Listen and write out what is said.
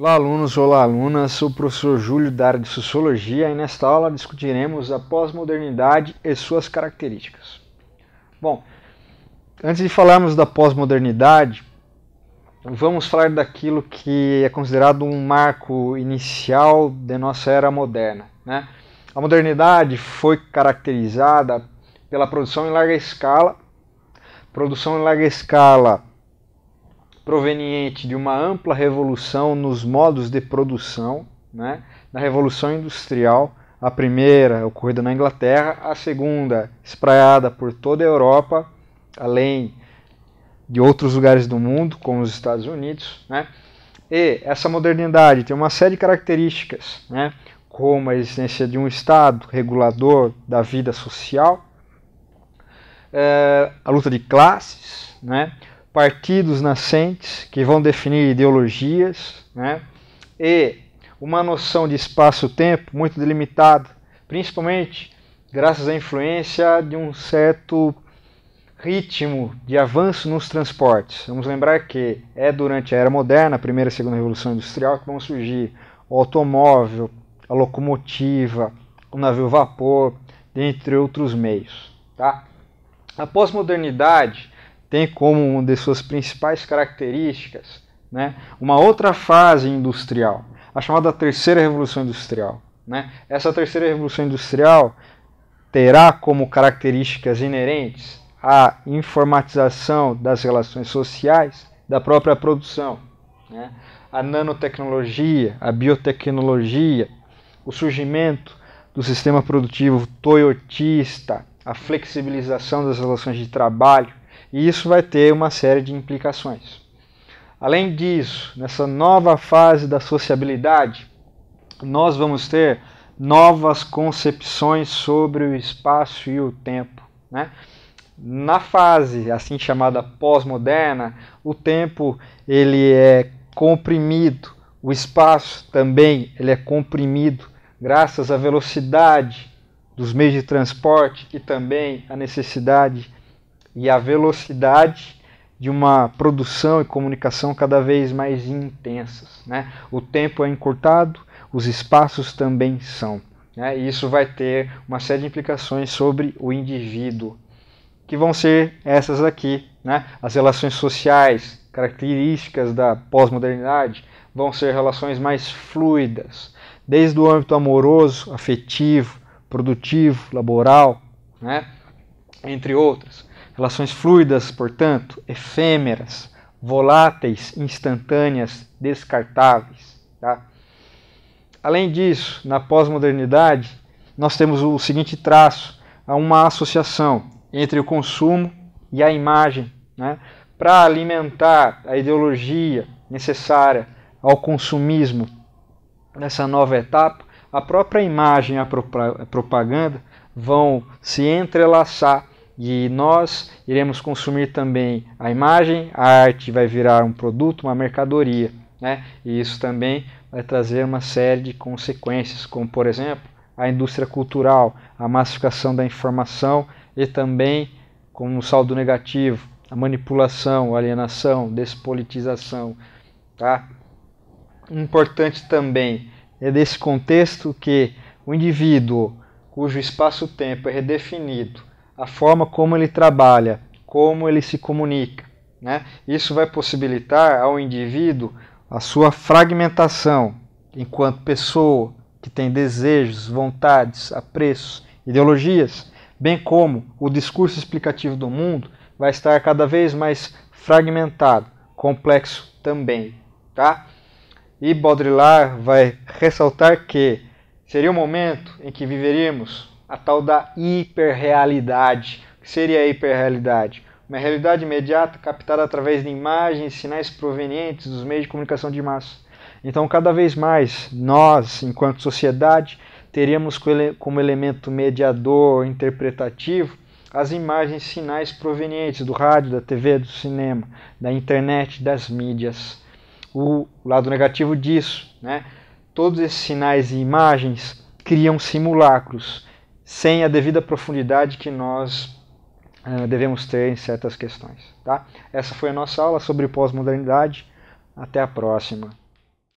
Olá, alunos, olá, alunas. Sou o professor Júlio da área de Sociologia e nesta aula discutiremos a pós-modernidade e suas características. Bom, antes de falarmos da pós-modernidade, vamos falar daquilo que é considerado um marco inicial da nossa era moderna. Né? A modernidade foi caracterizada pela produção em larga escala, produção em larga escala proveniente de uma ampla revolução nos modos de produção, né? na Revolução Industrial, a primeira ocorrida na Inglaterra, a segunda espraiada por toda a Europa, além de outros lugares do mundo, como os Estados Unidos, né? E essa modernidade tem uma série de características, né? como a existência de um Estado regulador da vida social, é, a luta de classes, né? partidos nascentes que vão definir ideologias, né? e uma noção de espaço-tempo muito delimitada, principalmente graças à influência de um certo ritmo de avanço nos transportes. Vamos lembrar que é durante a era moderna, a primeira e segunda revolução industrial, que vão surgir o automóvel, a locomotiva, o navio vapor, dentre outros meios. Tá? A pós-modernidade tem como uma de suas principais características né, uma outra fase industrial, a chamada Terceira Revolução Industrial. Né? Essa Terceira Revolução Industrial terá como características inerentes a informatização das relações sociais, da própria produção, né? a nanotecnologia, a biotecnologia, o surgimento do sistema produtivo toyotista, a flexibilização das relações de trabalho, e isso vai ter uma série de implicações. Além disso, nessa nova fase da sociabilidade, nós vamos ter novas concepções sobre o espaço e o tempo. Né? Na fase assim chamada pós-moderna, o tempo ele é comprimido, o espaço também ele é comprimido graças à velocidade dos meios de transporte e também à necessidade e a velocidade de uma produção e comunicação cada vez mais intensas. Né? O tempo é encurtado, os espaços também são. Né? E isso vai ter uma série de implicações sobre o indivíduo, que vão ser essas aqui: né? as relações sociais, características da pós-modernidade, vão ser relações mais fluidas, desde o âmbito amoroso, afetivo, produtivo, laboral, né? entre outras. Relações fluidas, portanto, efêmeras, voláteis, instantâneas, descartáveis. Tá? Além disso, na pós-modernidade, nós temos o seguinte traço: há uma associação entre o consumo e a imagem, né, para alimentar a ideologia necessária ao consumismo nessa nova etapa, a própria imagem e a propaganda vão se entrelaçar e nós iremos consumir também a imagem, a arte vai virar um produto, uma mercadoria. Né? E isso também vai trazer uma série de consequências, como por exemplo a indústria cultural, a massificação da informação e também, como um saldo negativo, a manipulação, alienação, despolitização. Tá? Importante também é desse contexto que o indivíduo cujo espaço-tempo é redefinido a forma como ele trabalha, como ele se comunica. Né? Isso vai possibilitar ao indivíduo a sua fragmentação enquanto pessoa que tem desejos, vontades, apreços, ideologias, bem como o discurso explicativo do mundo vai estar cada vez mais fragmentado, complexo também, tá? E Baudrillard vai ressaltar que seria o momento em que viveríamos a tal da hiperrealidade. O que seria a hiperrealidade? Uma realidade imediata captada através de imagens, sinais provenientes dos meios de comunicação de massa. Então, cada vez mais, nós, enquanto sociedade, teríamos como elemento mediador, interpretativo, as imagens sinais provenientes do rádio, da TV, do cinema, da internet, das mídias. O lado negativo disso, né? Todos esses sinais e imagens criam simulacros, sem a devida profundidade que nós uh, devemos ter em certas questões. Tá? Essa foi a nossa aula sobre pós-modernidade. Até a próxima.